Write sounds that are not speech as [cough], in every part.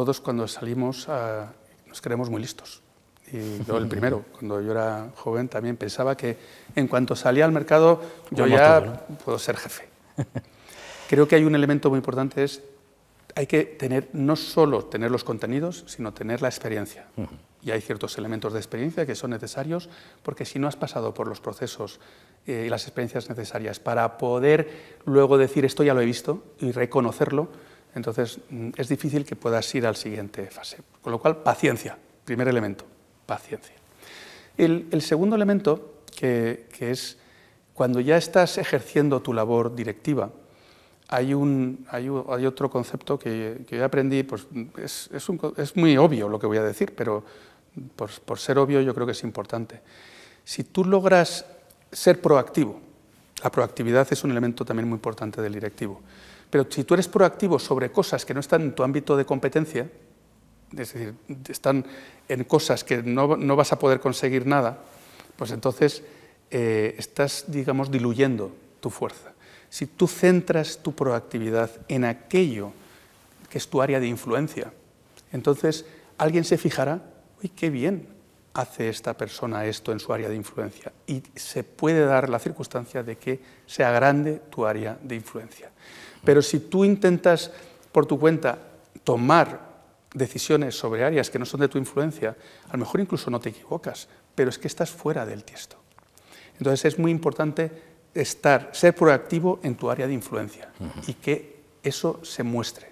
todos cuando salimos ah, nos creemos muy listos. Y yo el [laughs] primero, cuando yo era joven, también pensaba que en cuanto salía al mercado yo ya puedo ser jefe. [laughs] Creo que hay un elemento muy importante es hay que tener no solo tener los contenidos, sino tener la experiencia. Y hay ciertos elementos de experiencia que son necesarios porque si no has pasado por los procesos eh, y las experiencias necesarias para poder luego decir esto ya lo he visto y reconocerlo, entonces mm, es difícil que puedas ir al siguiente fase. Con lo cual, paciencia, primer elemento, paciencia. El, segundo elemento, que, es cuando ya estás ejerciendo tu labor directiva, hay, otro concepto que, que, yo aprendí, pues, mm, es, muy obvio lo que voy a decir, pero por ser obvio yo creo que es importante. Si tú logras ser proactivo, la proactividad es un elemento también muy importante del directivo. Pero si tú eres proactivo sobre cosas que no están en tu ámbito de competencia, es decir, están en cosas que no, vas a poder conseguir nada, pues entonces eh, estás, digamos, diluyendo tu fuerza. Si tú centras tu proactividad en aquello que es tu área de influencia, entonces alguien se fijará, uy, qué bien hace esta persona esto en su área de influencia. Y se puede dar la circunstancia de que sea grande tu área de influencia. Pero si tú intentas por tu cuenta tomar decisiones sobre áreas que no son de tu influencia, a lo mejor incluso no te equivocas, pero es que estás fuera del tiesto. Entonces es muy importante estar, ser proactivo en tu área de influencia y que eso se muestre,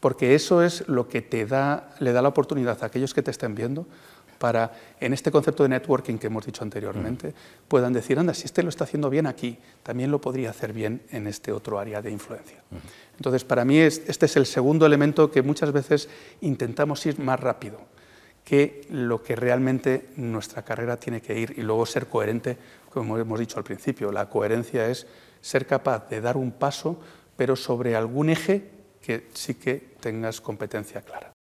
porque eso es lo que te da, le da la oportunidad a aquellos que te estén viendo para, en este concepto de networking que hemos dicho anteriormente, puedan decir, anda, si este lo está haciendo bien aquí, también lo podría hacer bien en este otro área de influencia. Entonces, para mí este es el segundo elemento que muchas veces intentamos ir más rápido que lo que realmente nuestra carrera tiene que ir y luego ser coherente, como hemos dicho al principio. La coherencia es ser capaz de dar un paso, pero sobre algún eje que sí que tengas competencia clara.